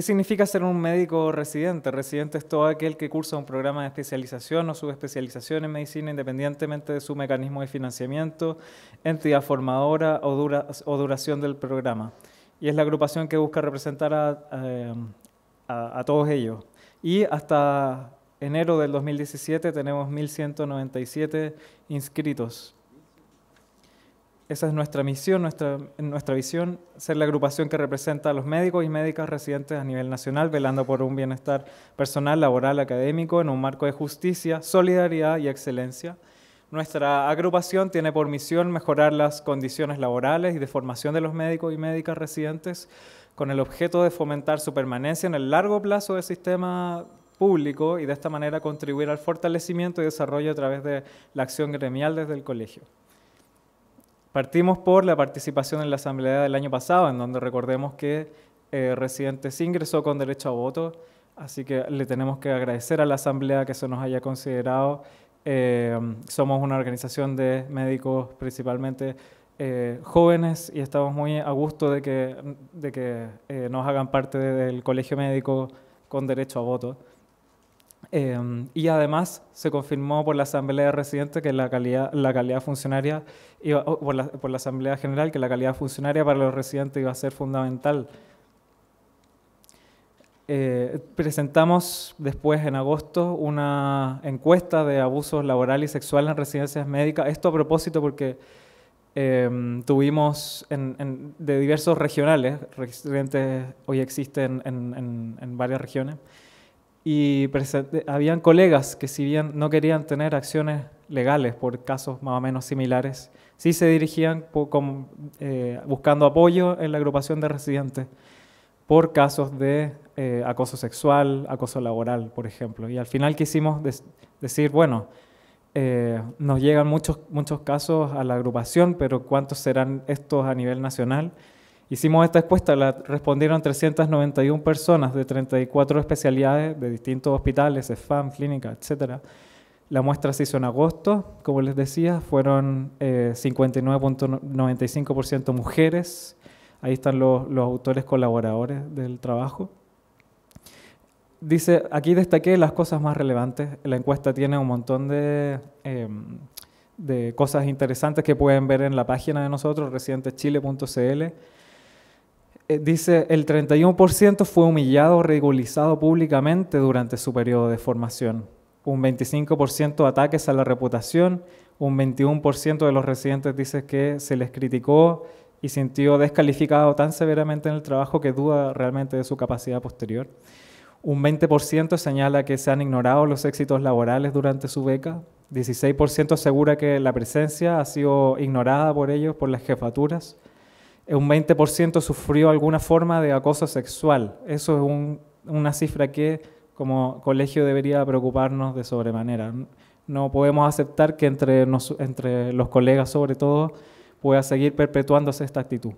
¿Qué significa ser un médico residente? Residente es todo aquel que cursa un programa de especialización o subespecialización en medicina independientemente de su mecanismo de financiamiento, entidad formadora o, duración del programa. Y es la agrupación que busca representar a eh, todos ellos. Y hasta enero del 2017 tenemos 1.197 inscritos. Esa es nuestra misión, nuestra, visión, ser la agrupación que representa a los médicos y médicas residentes a nivel nacional, velando por un bienestar personal, laboral, académico, en un marco de justicia, solidaridad y excelencia. Nuestra agrupación tiene por misión mejorar las condiciones laborales y de formación de los médicos y médicas residentes con el objeto de fomentar su permanencia en el largo plazo del sistema público y de esta manera contribuir al fortalecimiento y desarrollo a través de la acción gremial desde el colegio. Partimos por la participación en la Asamblea del año pasado, en donde recordemos que eh, Residentes ingresó con derecho a voto, así que le tenemos que agradecer a la Asamblea que se nos haya considerado. Eh, somos una organización de médicos principalmente eh, jóvenes y estamos muy a gusto de que, de que eh, nos hagan parte del colegio médico con derecho a voto. Em, y además se confirmó por la Asamblea de Residentes que la calidad, la calidad funcionaria, por, la, por la Asamblea General, que la calidad funcionaria para los residentes iba a ser fundamental. Eh, presentamos después en agosto una encuesta de abusos laboral y sexual en residencias médicas. Esto a propósito porque em, tuvimos de diversos regionales, residentes hoy existen en varias regiones y habían colegas que si bien no querían tener acciones legales por casos más o menos similares, sí se dirigían eh, buscando apoyo en la agrupación de residentes por casos de eh, acoso sexual, acoso laboral, por ejemplo. Y al final quisimos decir, bueno, eh, nos llegan muchos, muchos casos a la agrupación, pero ¿cuántos serán estos a nivel nacional? Hicimos esta encuesta, la respondieron 391 personas de 34 especialidades de distintos hospitales, Sfam, clínica, etc. La muestra se hizo en agosto, como les decía, fueron 59.95% eh, mujeres, ahí están los, autores colaboradores del trabajo. Dice, aquí destaqué las cosas más relevantes, la encuesta tiene un montón de... Em, de cosas interesantes que pueden ver en la página de nosotros, residentechile.cl eh, dice, el 31% fue humillado o ridiculizado públicamente durante su periodo de formación, un 25% ataques a la reputación, un 21% de los residentes dice que se les criticó y sintió descalificado tan severamente en el trabajo que duda realmente de su capacidad posterior. Un 20% señala que se han ignorado los éxitos laborales durante su beca. 16% asegura que la presencia ha sido ignorada por ellos, por las jefaturas un 20% sufrió alguna forma de acoso sexual. Eso es una cifra que como colegio debería preocuparnos de sobremanera. No podemos aceptar que entre, los colegas, sobre todo, pueda seguir perpetuándose esta actitud.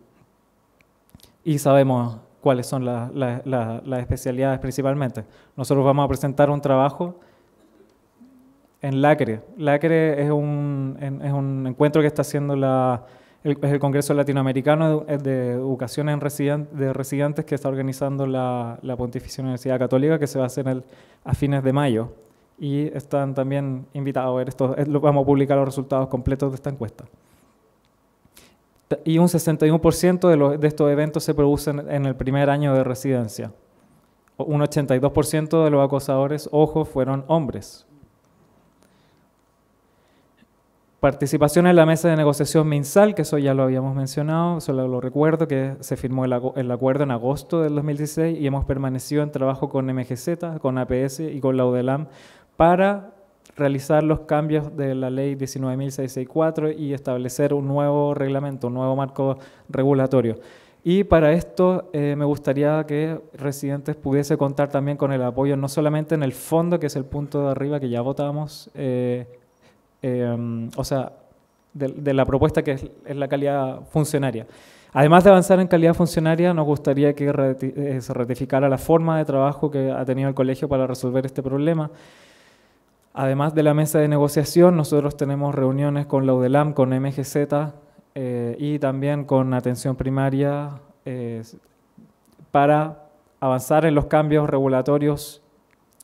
Y sabemos cuáles son las especialidades principalmente. Nosotros vamos a presentar un trabajo en LACRE. LACRE es un encuentro que está haciendo la es el Congreso Latinoamericano de, eh, Educación en de Residentes que está organizando la, Pontificia Universidad Católica, que se va a hacer a fines de mayo. Y están también invitados a ver esto. Eh, vamos a publicar los resultados completos de esta encuesta. Y un 61% de, de estos eventos se producen en el primer año de residencia. Un 82% de los acosadores, ojo, fueron hombres, Participación en la mesa de negociación minsal que eso ya lo habíamos mencionado, solo lo recuerdo, que se firmó el, acuerdo en agosto del 2016 y hemos permanecido en trabajo con MGZ, con APS y con la UDELAM para realizar los cambios de la ley 19.664 y establecer un nuevo reglamento, un nuevo marco regulatorio. Y para esto eh, me gustaría que Residentes pudiese contar también con el apoyo, no solamente en el fondo, que es el punto de arriba que ya votamos, eh, Em, o sea, de, la propuesta que es, la calidad funcionaria. Además de avanzar en calidad funcionaria, nos gustaría que eh, se ratificara la forma de trabajo que ha tenido el colegio para resolver este problema. Además de la mesa de negociación, nosotros tenemos reuniones con la UDELAM, con MGZ eh, y también con atención primaria eh, para avanzar en los cambios regulatorios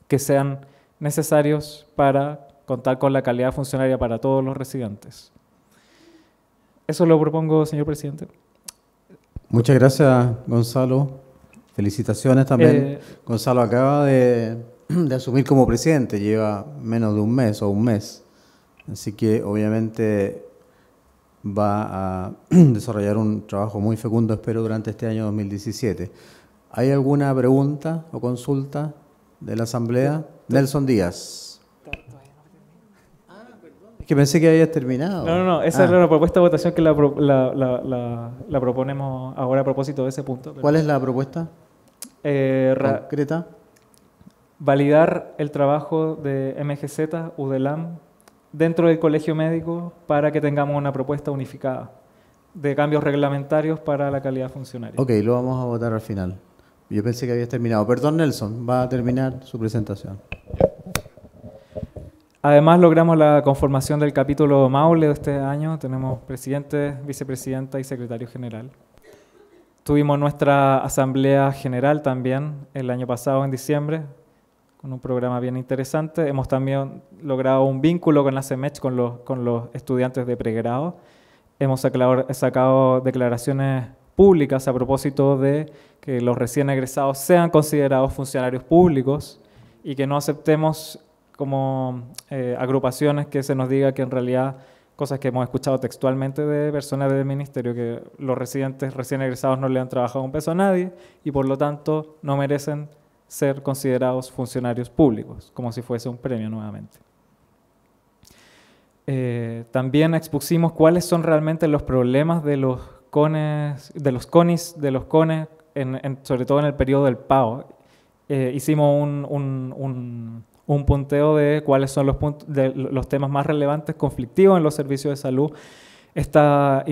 que sean necesarios para contar con la calidad funcionaria para todos los residentes. Eso lo propongo, señor presidente. Muchas gracias, Gonzalo. Felicitaciones también. Eh, Gonzalo acaba de, de, asumir como presidente, lleva menos de un mes o un mes. Así que obviamente va a desarrollar un trabajo muy fecundo, espero, durante este año 2017. ¿Hay alguna pregunta o consulta de la Asamblea? Nelson Díaz. Que pensé que habías terminado. No, no, no. Esa era ah. es la propuesta de votación que la, proponemos ahora a propósito de ese punto. ¿Cuál es la propuesta? Eh, Concreta. Validar el trabajo de MGZ, UDELAM, dentro del colegio médico para que tengamos una propuesta unificada de cambios reglamentarios para la calidad funcionaria. Ok, lo vamos a votar al final. Yo pensé que habías terminado. Perdón, Nelson, va a terminar su presentación. Además logramos la conformación del capítulo Maule de este año. Tenemos presidente, vicepresidenta y secretario general. Tuvimos nuestra asamblea general también el año pasado en diciembre, con un programa bien interesante. Hemos también logrado un vínculo con la CEMECH, con los, con los estudiantes de pregrado. Hemos sacado declaraciones públicas a propósito de que los recién egresados sean considerados funcionarios públicos y que no aceptemos como eh, agrupaciones que se nos diga que en realidad cosas que hemos escuchado textualmente de personas del ministerio, que los residentes recién egresados no le han trabajado un peso a nadie y por lo tanto no merecen ser considerados funcionarios públicos, como si fuese un premio nuevamente. Eh, también expusimos cuáles son realmente los problemas de los cones, de los conis, de los cones, sobre todo en el periodo del PAO. Eh, hicimos un un punteo de cuáles son los, temas más relevantes conflictivos en los servicios de salud. Esta,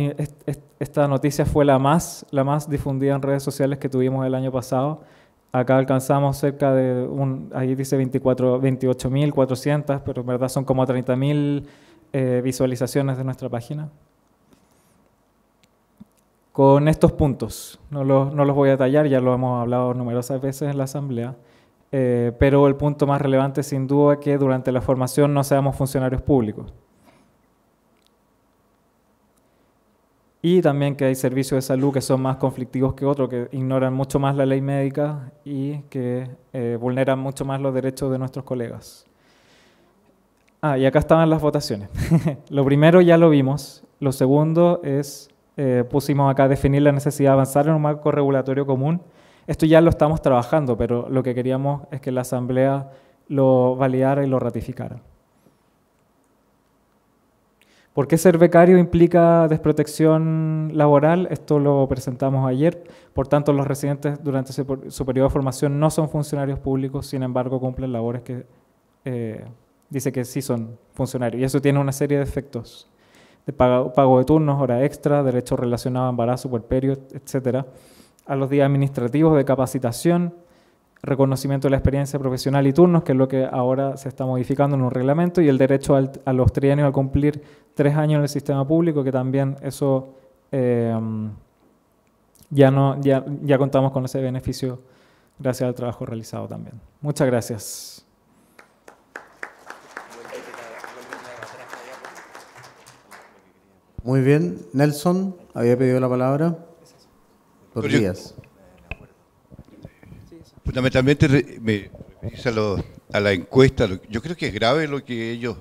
noticia fue la más, difundida en redes sociales que tuvimos el año pasado. Acá alcanzamos cerca de, un, ahí dice 28.400, pero en verdad son como 30.000 eh, visualizaciones de nuestra página. Con estos puntos, no los, no los voy a detallar, ya lo hemos hablado numerosas veces en la asamblea. Eh, pero el punto más relevante sin duda es que durante la formación no seamos funcionarios públicos. Y también que hay servicios de salud que son más conflictivos que otros, que ignoran mucho más la ley médica y que eh, vulneran mucho más los derechos de nuestros colegas. Ah, y acá estaban las votaciones. lo primero ya lo vimos. Lo segundo es, eh, pusimos acá definir la necesidad de avanzar en un marco regulatorio común esto ya lo estamos trabajando, pero lo que queríamos es que la Asamblea lo validara y lo ratificara. ¿Por qué ser becario implica desprotección laboral? Esto lo presentamos ayer. Por tanto, los residentes durante su periodo de formación no son funcionarios públicos, sin embargo, cumplen labores que eh, dice que sí son funcionarios. Y eso tiene una serie de efectos. De pago, de turnos, hora extra, derechos relacionados a embarazo, puerperio, etcétera a los días administrativos de capacitación, reconocimiento de la experiencia profesional y turnos, que es lo que ahora se está modificando en un reglamento, y el derecho a los trienios a cumplir tres años en el sistema público, que también eso eh, ya, no, ya, ya contamos con ese beneficio gracias al trabajo realizado también. Muchas gracias. Muy bien, Nelson había pedido la palabra fundamentalmente pues pues, me referís a, la encuesta. Yo creo que es grave lo que ellos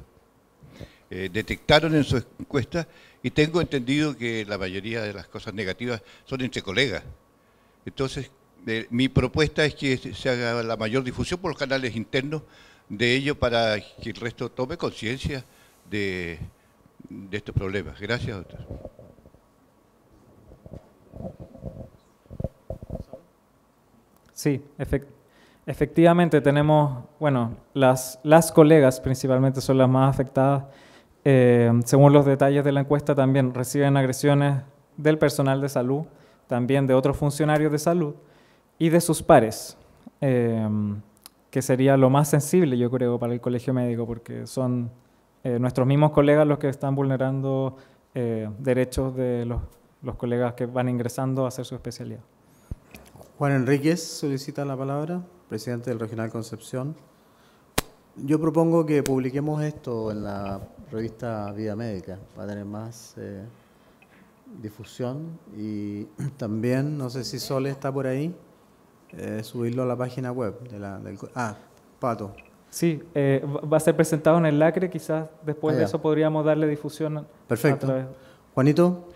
eh, detectaron en su encuesta y tengo entendido que la mayoría de las cosas negativas son entre colegas. Entonces, eh, mi propuesta es que se haga la mayor difusión por los canales internos de ello para que el resto tome conciencia de, de, estos problemas. Gracias, doctor. Sí, efectivamente tenemos, bueno, las, las colegas principalmente son las más afectadas. Eh, según los detalles de la encuesta, también reciben agresiones del personal de salud, también de otros funcionarios de salud y de sus pares, eh, que sería lo más sensible, yo creo, para el colegio médico, porque son eh, nuestros mismos colegas los que están vulnerando derechos de los colegas que van ingresando a hacer su especialidad. Juan Enríquez solicita la palabra, presidente del Regional Concepción. Yo propongo que publiquemos esto en la revista Vida Médica para tener más eh, difusión y también, no sé si Sol está por ahí, eh, subirlo a la página web. del, ah, Pato. Sí, eh, va a ser presentado en el LACRE, quizás después de eso podríamos darle difusión. Perfecto. Juanito.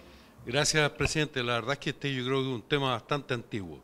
Gracias, presidente. La verdad es que este yo creo que es un tema bastante antiguo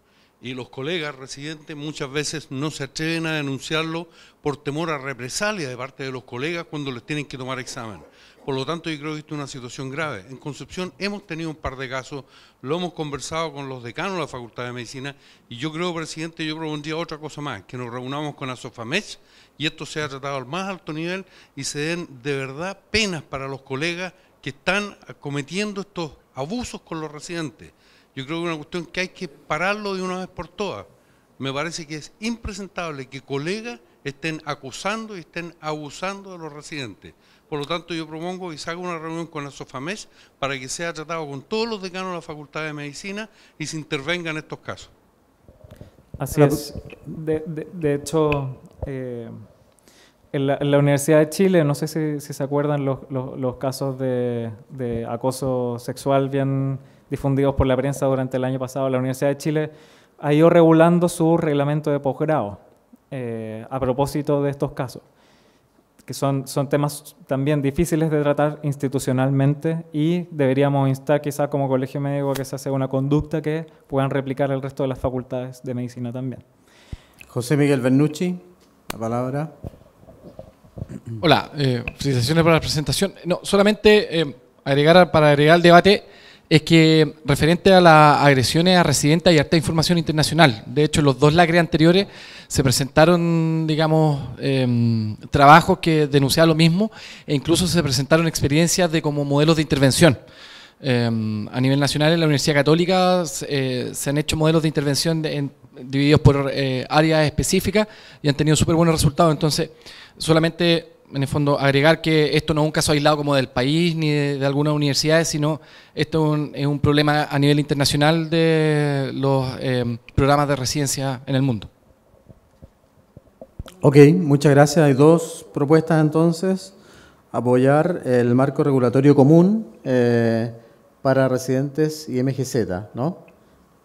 y los colegas residentes muchas veces no se atreven a denunciarlo por temor a represalia de parte de los colegas cuando les tienen que tomar examen. Por lo tanto, yo creo que esto es una situación grave. En Concepción hemos tenido un par de casos, lo hemos conversado con los decanos de la Facultad de Medicina y yo creo, presidente, yo día otra cosa más, que nos reunamos con ASOFAMECH y esto sea tratado al más alto nivel y se den de verdad penas para los colegas que están cometiendo estos abusos con los residentes. Yo creo que es una cuestión que hay que pararlo de una vez por todas. Me parece que es impresentable que colegas estén acusando y estén abusando de los residentes. Por lo tanto, yo propongo y se una reunión con la SOFAMES para que sea tratado con todos los decanos de la Facultad de Medicina y se intervenga en estos casos. Así es. De, hecho, eh, en, la, Universidad de Chile, no sé si, se acuerdan los, casos de acoso sexual bien difundidos por la prensa durante el año pasado, la Universidad de Chile ha ido regulando su reglamento de posgrado eh, a propósito de estos casos, que son, son temas también difíciles de tratar institucionalmente y deberíamos instar quizás como colegio médico que se hace una conducta que puedan replicar el resto de las facultades de medicina también. José Miguel Bernucci, la palabra. Hola, eh, felicitaciones por la presentación. No, solamente eh, agregar para agregar al debate es que referente a las agresiones a residentes hay harta información internacional. De hecho, los dos lagres anteriores se presentaron, digamos, eh, trabajos que denunciaban lo mismo e incluso se presentaron experiencias de como modelos de intervención. Em, a nivel nacional en la Universidad Católica eh, se han hecho modelos de intervención divididos por eh, áreas específicas y han tenido súper buenos resultados. Entonces, solamente en el fondo, agregar que esto no es un caso aislado como del país ni de, algunas universidades, sino esto es un, problema a nivel internacional de los em, programas de residencia en el mundo. Ok, muchas gracias. Hay dos propuestas entonces. Apoyar el marco regulatorio común eh, para residentes y MGZ, ¿no?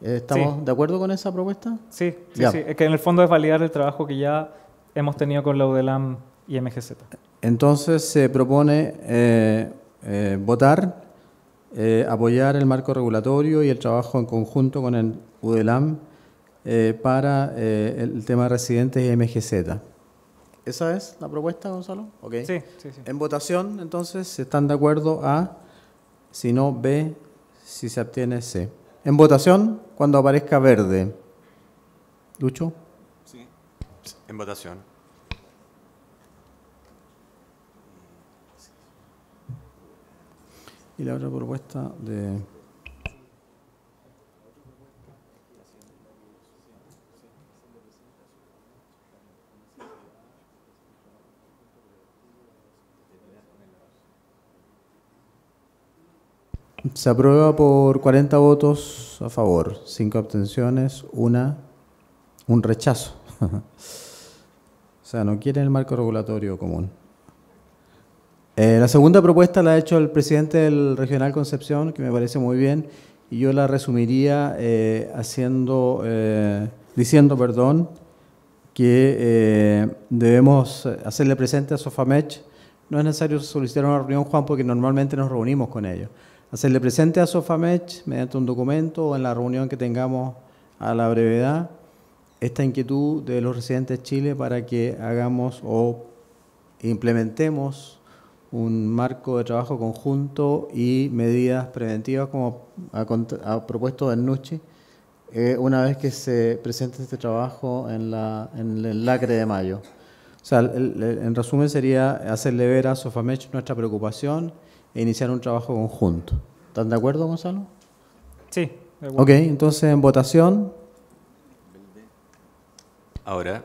¿Estamos de acuerdo con esa propuesta? Sí, es que en el fondo es validar el trabajo que ya hemos tenido con la UDELAM MGZ. Entonces se propone eh, eh, votar, eh, apoyar el marco regulatorio y el trabajo en conjunto con el UDELAM para el tema de residentes y MGZ. ¿Esa es la propuesta, Gonzalo? Sí, sí, sí. En votación, entonces, están de acuerdo a, si no, B, si se obtiene C. En votación, cuando aparezca verde. ¿Lucho? Sí. En votación. Y la otra propuesta de... Se aprueba por 40 votos a favor, 5 abstenciones, una, un rechazo. o sea, no quiere el marco regulatorio común la segunda propuesta la ha hecho el presidente del Regional Concepción, que me parece muy bien, y yo la resumiría eh, haciendo, eh, diciendo perdón, que eh, debemos hacerle presente a Sofamech. No es necesario solicitar una reunión, Juan, porque normalmente nos reunimos con ellos. Hacerle presente a Sofamech mediante un documento o en la reunión que tengamos a la brevedad esta inquietud de los residentes de Chile para que hagamos o implementemos un marco de trabajo conjunto y medidas preventivas como ha, propuesto Bernucci eh, una vez que se presente este trabajo en, el LACRE de mayo. O sea, en resumen sería hacerle ver a Sofamech nuestra preocupación e iniciar un trabajo conjunto. ¿Están de acuerdo, Gonzalo? Sí. Ok, entonces en votación. Ahora,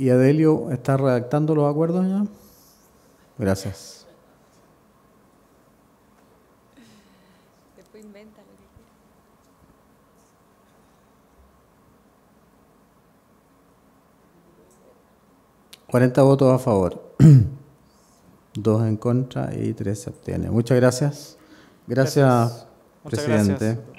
¿Y Adelio está redactando los acuerdos ya? Gracias. Cuarenta votos a favor, dos en contra y tres se abstienen. Muchas gracias. Gracias, presidente.